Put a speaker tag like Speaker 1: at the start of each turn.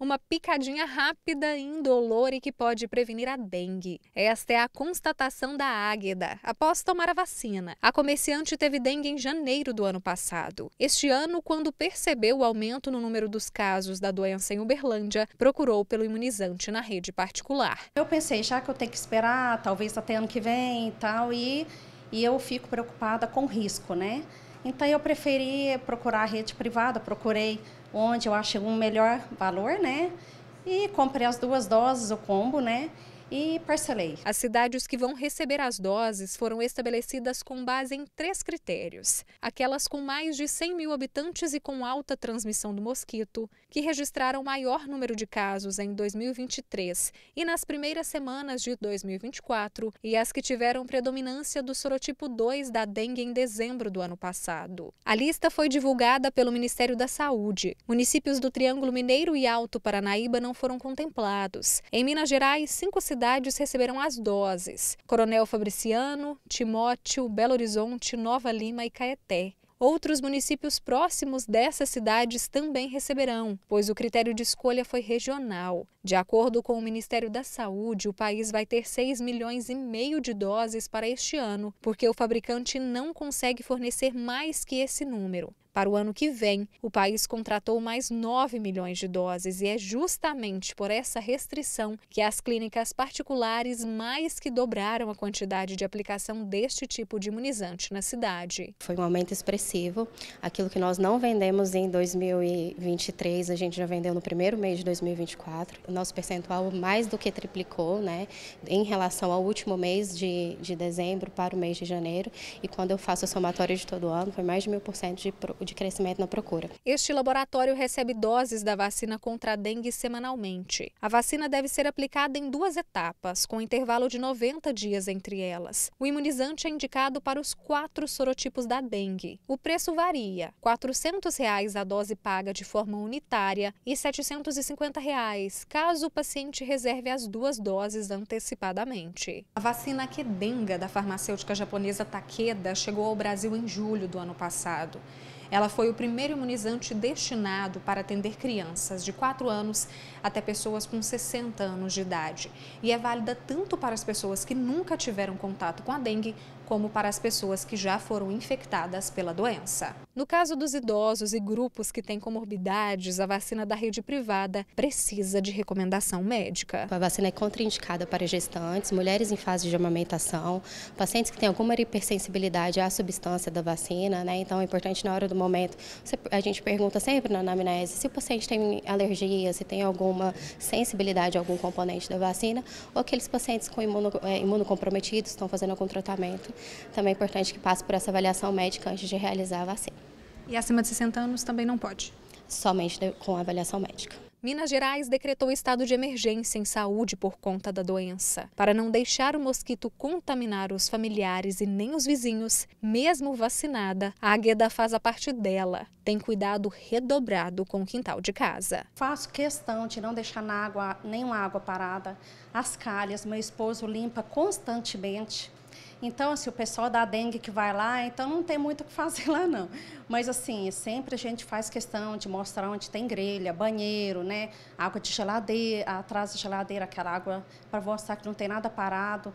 Speaker 1: uma picadinha rápida e indolor e que pode prevenir a dengue. Esta é a constatação da Águeda, após tomar a vacina. A comerciante teve dengue em janeiro do ano passado. Este ano, quando percebeu o aumento no número dos casos da doença em
Speaker 2: Uberlândia, procurou pelo imunizante na rede particular. Eu pensei, já que eu tenho que esperar, talvez até ano que vem e tal, e, e eu fico preocupada com risco, né? Então eu preferi procurar a rede privada, procurei onde eu achei um melhor valor, né? E comprei as duas doses, o combo, né? e parcelei. As cidades
Speaker 1: que vão receber as doses foram estabelecidas com base em três critérios: aquelas com mais de 100 mil habitantes e com alta transmissão do mosquito, que registraram maior número de casos em 2023 e nas primeiras semanas de 2024, e as que tiveram predominância do sorotipo 2 da dengue em dezembro do ano passado. A lista foi divulgada pelo Ministério da Saúde. Municípios do Triângulo Mineiro e Alto Paranaíba não foram contemplados. Em Minas Gerais, cinco cidades cidades receberam as doses: Coronel Fabriciano, Timóteo, Belo Horizonte, Nova Lima e Caeté. Outros municípios próximos dessas cidades também receberão, pois o critério de escolha foi regional. De acordo com o Ministério da Saúde, o país vai ter 6 milhões e meio de doses para este ano, porque o fabricante não consegue fornecer mais que esse número. Para o ano que vem, o país contratou mais 9 milhões de doses e é justamente por essa restrição que as clínicas particulares mais que dobraram
Speaker 3: a quantidade de aplicação deste tipo de imunizante na cidade. Foi um aumento expressivo. Aquilo que nós não vendemos em 2023, a gente já vendeu no primeiro mês de 2024. O nosso percentual mais do que triplicou, né, em relação ao último mês de, de dezembro para o mês de janeiro. E quando eu faço a somatória de todo ano, foi mais de mil por cento de de crescimento na procura.
Speaker 1: Este laboratório recebe doses da vacina contra a dengue semanalmente. A vacina deve ser aplicada em duas etapas, com intervalo de 90 dias entre elas. O imunizante é indicado para os quatro sorotipos da dengue. O preço varia: R$ 400 reais a dose paga de forma unitária e R$ 750 reais, caso o paciente reserve as duas doses antecipadamente. A vacina Kedenga da farmacêutica japonesa Takeda chegou ao Brasil em julho do ano passado. Ela foi o primeiro imunizante destinado para atender crianças de 4 anos até pessoas com 60 anos de idade e é válida tanto para as pessoas que nunca tiveram contato com a dengue como para as pessoas que já foram infectadas pela doença. No caso dos idosos e grupos que têm comorbidades, a vacina da rede privada
Speaker 3: precisa de recomendação médica. A vacina é contraindicada para gestantes, mulheres em fase de amamentação, pacientes que têm alguma hipersensibilidade à substância da vacina, né? Então é importante na hora do momento. A gente pergunta sempre na anamnese se o paciente tem alergia, se tem alguma sensibilidade a algum componente da vacina, ou aqueles pacientes com é, imunocomprometidos estão fazendo algum tratamento também é importante que passe por essa avaliação médica antes de realizar a vacina.
Speaker 1: E acima de 60 anos também não pode? Somente com avaliação médica. Minas Gerais decretou estado de emergência em saúde por conta da doença. Para não deixar o mosquito contaminar os familiares e nem os vizinhos, mesmo vacinada, a Agueda faz a parte dela. Tem cuidado redobrado com o quintal de casa.
Speaker 2: Faço questão de não deixar na água, nenhuma água parada, as calhas, meu esposo limpa constantemente. Então, assim, o pessoal da dengue que vai lá, então não tem muito o que fazer lá, não. Mas, assim, sempre a gente faz questão de mostrar onde tem grelha, banheiro, né? Água de geladeira, atrás da geladeira, aquela água, para mostrar que não tem nada parado.